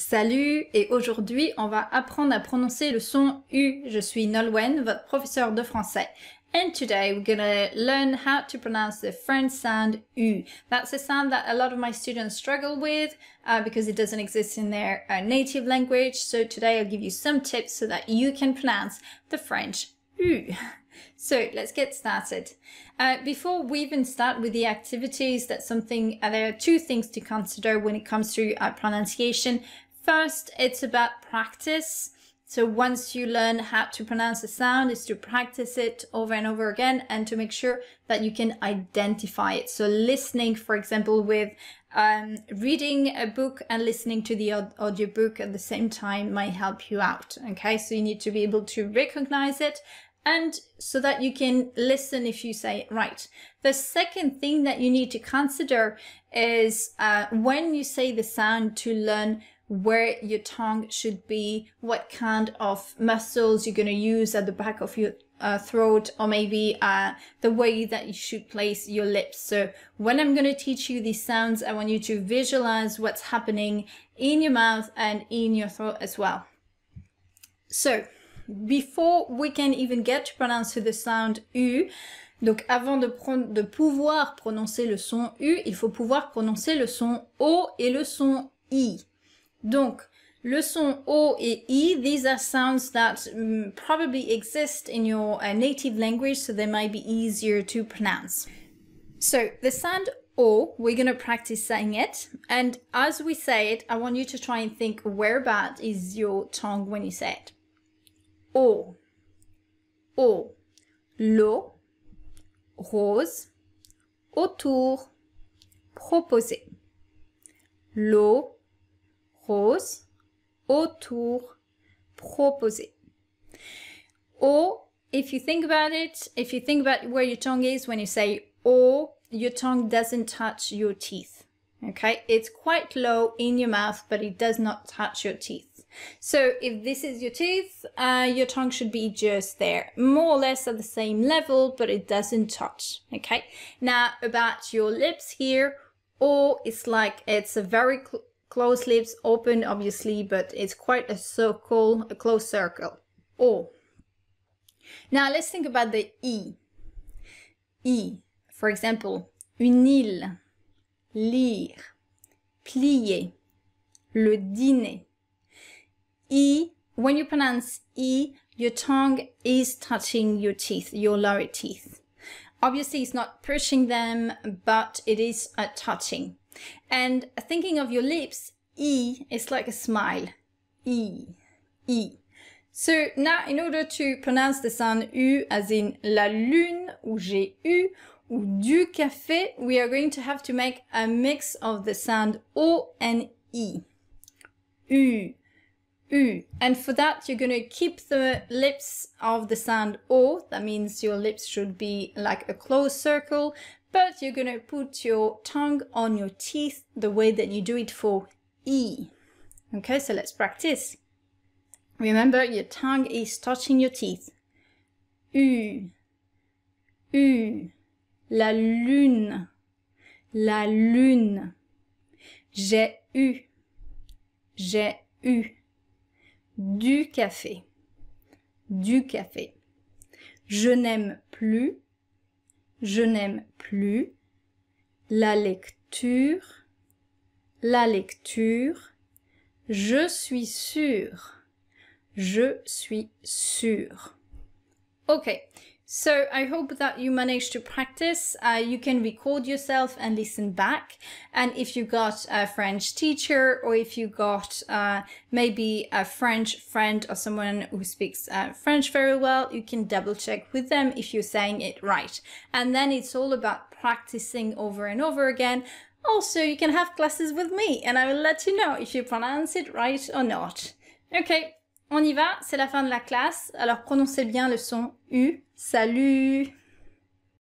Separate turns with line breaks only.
Salut et aujourd'hui on va apprendre à prononcer le son U. Je suis Nolwenn, votre professeur de français. And today we're gonna learn how to pronounce the French sound U. That's a sound that a lot of my students struggle with uh, because it doesn't exist in their uh, native language. So today I'll give you some tips so that you can pronounce the French U. So let's get started. Uh, before we even start with the activities, that's something, uh, there are two things to consider when it comes to uh, pronunciation. First, it's about practice. So once you learn how to pronounce a sound is to practice it over and over again and to make sure that you can identify it. So listening, for example, with um, reading a book and listening to the audio audiobook at the same time might help you out. Okay, so you need to be able to recognize it and so that you can listen if you say it right. The second thing that you need to consider is uh, when you say the sound to learn where your tongue should be, what kind of muscles you're going to use at the back of your uh, throat, or maybe uh, the way that you should place your lips. So when I'm going to teach you these sounds, I want you to visualize what's happening in your mouth and in your throat as well. So before we can even get to pronounce the sound U, donc avant de, de pouvoir prononcer le son U, il faut pouvoir prononcer le son O et le son I. Donc, le son O et I, these are sounds that mm, probably exist in your uh, native language, so they might be easier to pronounce. So the sound O, we're going to practice saying it. And as we say it, I want you to try and think whereabout is your tongue when you say it. O, O, l'eau, rose, autour, proposer. L'eau, rose autour proposé. O, if you think about it, if you think about where your tongue is when you say o, your tongue doesn't touch your teeth. Okay, it's quite low in your mouth, but it does not touch your teeth. So if this is your teeth, uh, your tongue should be just there, more or less at the same level, but it doesn't touch. Okay, now about your lips here, or it's like it's a very Closed lips, open obviously, but it's quite a circle, a closed circle. Oh. Now let's think about the E. E, for example, une île, lire, plier, le dîner. E, when you pronounce E, your tongue is touching your teeth, your lower teeth. Obviously, it's not pushing them, but it is a uh, touching. And thinking of your lips, E is like a smile. E, E. So now in order to pronounce the sound U as in la lune ou j'ai eu ou du café, we are going to have to make a mix of the sound O and E. U, U. And for that, you're going to keep the lips of the sound O. That means your lips should be like a closed circle, but you're going to put your tongue on your teeth the way that you do it for E. Okay, so let's practice. Remember, your tongue is touching your teeth. U, U, la lune, la lune. J'ai eu, j'ai eu du café, du café. Je n'aime plus, je n'aime plus, la lecture, la lecture, je suis sûr, je suis sûr. Ok, So I hope that you managed to practice. Uh, you can record yourself and listen back. And if you got a French teacher or if you got uh, maybe a French friend or someone who speaks uh, French very well, you can double check with them if you're saying it right. And then it's all about practicing over and over again. Also, you can have classes with me and I will let you know if you pronounce it right or not. Okay, on y va, c'est la fin de la classe. Alors prononcez bien le son U Salut